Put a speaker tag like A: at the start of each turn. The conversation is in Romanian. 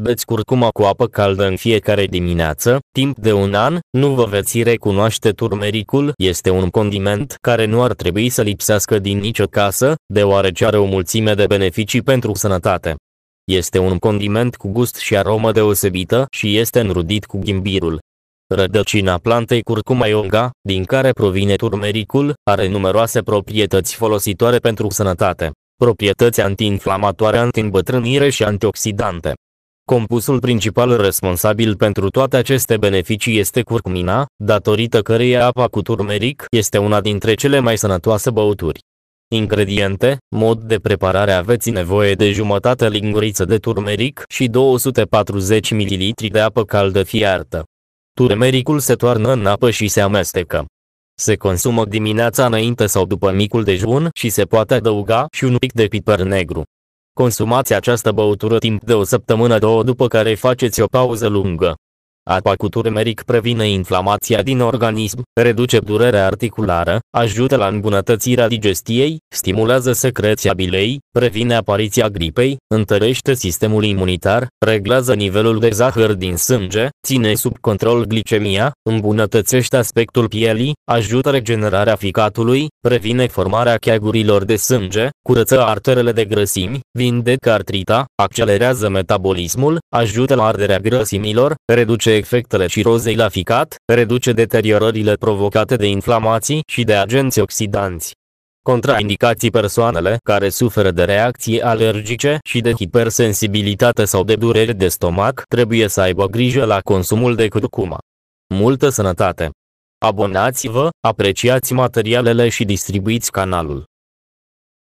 A: Beți curcuma cu apă caldă în fiecare dimineață, timp de un an, nu vă veți recunoaște turmericul este un condiment care nu ar trebui să lipsească din nicio casă, deoarece are o mulțime de beneficii pentru sănătate. Este un condiment cu gust și aromă deosebită și este înrudit cu ghimbirul. Rădăcina plantei curcuma yoga, din care provine turmericul, are numeroase proprietăți folositoare pentru sănătate, proprietăți antiinflamatoare, antiîmbătrânire și antioxidante. Compusul principal responsabil pentru toate aceste beneficii este curcumina, datorită căreia apa cu turmeric este una dintre cele mai sănătoase băuturi. Ingrediente, mod de preparare aveți nevoie de jumătate linguriță de turmeric și 240 ml de apă caldă fiartă. Turmericul se toarnă în apă și se amestecă. Se consumă dimineața înainte sau după micul dejun și se poate adăuga și un pic de piper negru. Consumați această băutură timp de o săptămână-două după care faceți o pauză lungă. Apa cu turmeric previne inflamația din organism, reduce durerea articulară, ajută la îmbunătățirea digestiei, stimulează secreția bilei, previne apariția gripei, întărește sistemul imunitar, reglează nivelul de zahăr din sânge, ține sub control glicemia, îmbunătățește aspectul pielii, ajută regenerarea ficatului, previne formarea cheagurilor de sânge, curăță arterele de grăsimi, vindecă artrita, accelerează metabolismul, ajută la arderea grăsimilor, reduce reduce efectele cirozei la ficat, reduce deteriorările provocate de inflamații și de agenți oxidanți. Contraindicații persoanele care suferă de reacții alergice și de hipersensibilitate sau de dureri de stomac trebuie să aibă grijă la consumul de curcuma. Multă sănătate! Abonați-vă, apreciați materialele și distribuiți canalul.